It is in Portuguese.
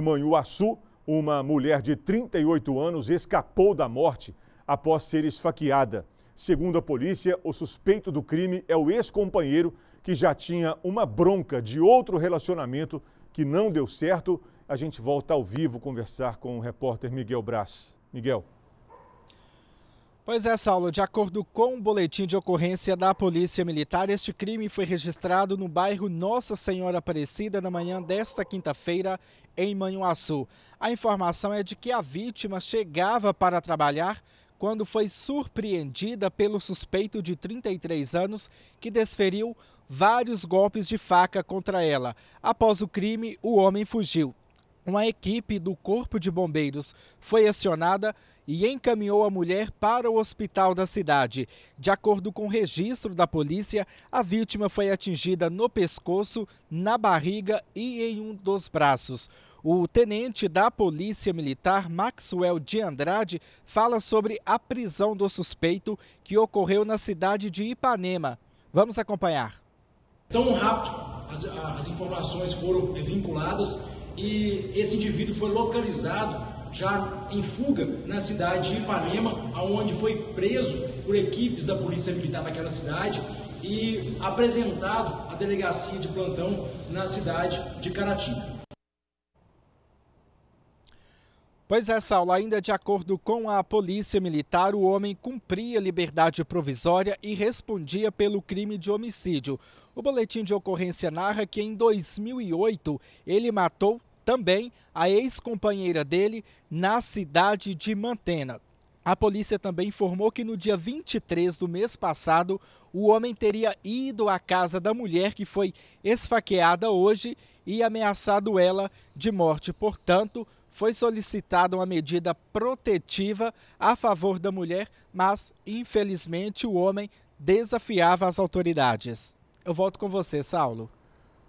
Em Manhuaçu, uma mulher de 38 anos escapou da morte após ser esfaqueada. Segundo a polícia, o suspeito do crime é o ex-companheiro que já tinha uma bronca de outro relacionamento que não deu certo. A gente volta ao vivo conversar com o repórter Miguel Braz. Miguel. Pois é, Saulo, de acordo com o um boletim de ocorrência da Polícia Militar, este crime foi registrado no bairro Nossa Senhora Aparecida na manhã desta quinta-feira, em Manhuaçu. A informação é de que a vítima chegava para trabalhar quando foi surpreendida pelo suspeito de 33 anos que desferiu vários golpes de faca contra ela. Após o crime, o homem fugiu. Uma equipe do Corpo de Bombeiros foi acionada e encaminhou a mulher para o hospital da cidade. De acordo com o registro da polícia, a vítima foi atingida no pescoço, na barriga e em um dos braços. O tenente da Polícia Militar, Maxwell de Andrade, fala sobre a prisão do suspeito que ocorreu na cidade de Ipanema. Vamos acompanhar. Tão rápido as, as informações foram vinculadas e esse indivíduo foi localizado já em fuga na cidade de Ipanema, aonde foi preso por equipes da Polícia Militar naquela cidade e apresentado à delegacia de plantão na cidade de Caratinga. Pois é, Saulo, ainda de acordo com a Polícia Militar, o homem cumpria liberdade provisória e respondia pelo crime de homicídio. O boletim de ocorrência narra que em 2008 ele matou também a ex-companheira dele na cidade de Mantena. A polícia também informou que no dia 23 do mês passado, o homem teria ido à casa da mulher que foi esfaqueada hoje e ameaçado ela de morte. Portanto, foi solicitada uma medida protetiva a favor da mulher, mas infelizmente o homem desafiava as autoridades. Eu volto com você, Saulo.